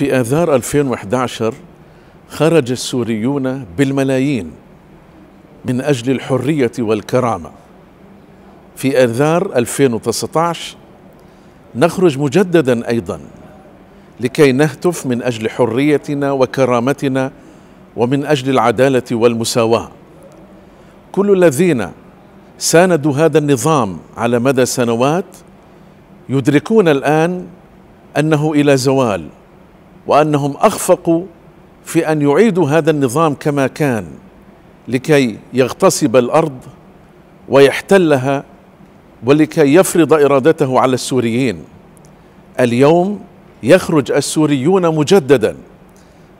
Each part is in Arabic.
في آذار 2011 خرج السوريون بالملايين من أجل الحرية والكرامة في آذار 2019 نخرج مجددا أيضا لكي نهتف من أجل حريتنا وكرامتنا ومن أجل العدالة والمساواة كل الذين ساندوا هذا النظام على مدى سنوات يدركون الآن أنه إلى زوال وأنهم أخفقوا في أن يعيدوا هذا النظام كما كان لكي يغتصب الأرض ويحتلها ولكي يفرض إرادته على السوريين اليوم يخرج السوريون مجددا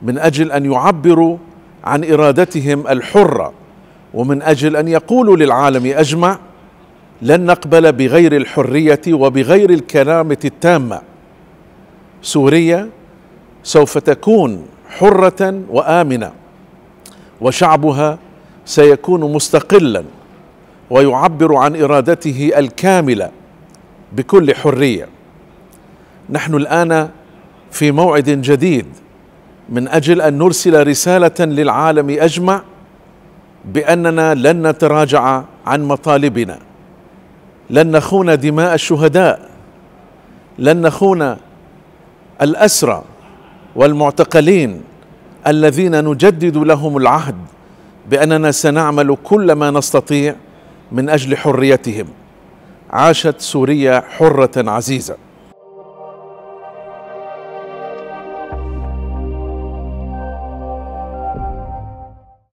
من أجل أن يعبروا عن إرادتهم الحرة ومن أجل أن يقولوا للعالم أجمع لن نقبل بغير الحرية وبغير الكرامة التامة سوريا سوف تكون حرة وآمنة وشعبها سيكون مستقلا ويعبر عن إرادته الكاملة بكل حرية نحن الآن في موعد جديد من أجل أن نرسل رسالة للعالم أجمع بأننا لن نتراجع عن مطالبنا لن نخون دماء الشهداء لن نخون الأسرى والمعتقلين الذين نجدد لهم العهد باننا سنعمل كل ما نستطيع من اجل حريتهم عاشت سوريا حره عزيزه